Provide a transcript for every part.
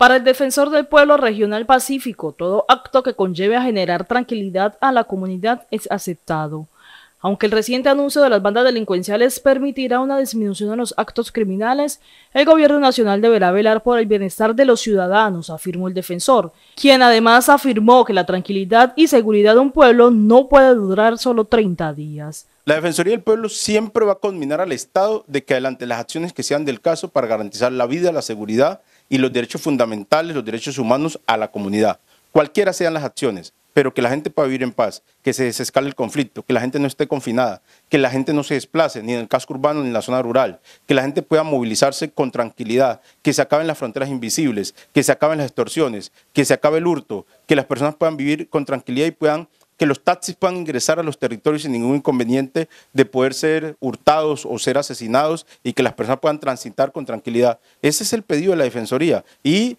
Para el defensor del pueblo regional pacífico, todo acto que conlleve a generar tranquilidad a la comunidad es aceptado. Aunque el reciente anuncio de las bandas delincuenciales permitirá una disminución de los actos criminales, el gobierno nacional deberá velar por el bienestar de los ciudadanos, afirmó el defensor, quien además afirmó que la tranquilidad y seguridad de un pueblo no puede durar solo 30 días. La Defensoría del Pueblo siempre va a conminar al Estado de que adelante las acciones que sean del caso para garantizar la vida, la seguridad y los derechos fundamentales, los derechos humanos a la comunidad, cualquiera sean las acciones pero que la gente pueda vivir en paz, que se desescale el conflicto, que la gente no esté confinada, que la gente no se desplace ni en el casco urbano ni en la zona rural, que la gente pueda movilizarse con tranquilidad, que se acaben las fronteras invisibles, que se acaben las extorsiones, que se acabe el hurto, que las personas puedan vivir con tranquilidad y puedan que los taxis puedan ingresar a los territorios sin ningún inconveniente de poder ser hurtados o ser asesinados y que las personas puedan transitar con tranquilidad. Ese es el pedido de la Defensoría. Y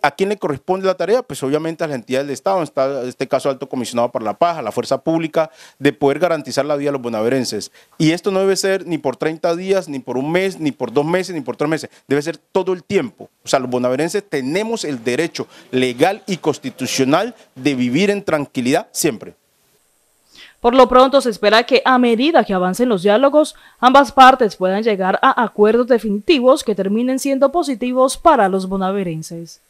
¿A quién le corresponde la tarea? Pues obviamente a las entidades del Estado, en este caso Alto Comisionado para la Paz, a la Fuerza Pública, de poder garantizar la vida a los bonaverenses. Y esto no debe ser ni por 30 días, ni por un mes, ni por dos meses, ni por tres meses, debe ser todo el tiempo. O sea, los bonaverenses tenemos el derecho legal y constitucional de vivir en tranquilidad siempre. Por lo pronto se espera que a medida que avancen los diálogos, ambas partes puedan llegar a acuerdos definitivos que terminen siendo positivos para los bonaverenses.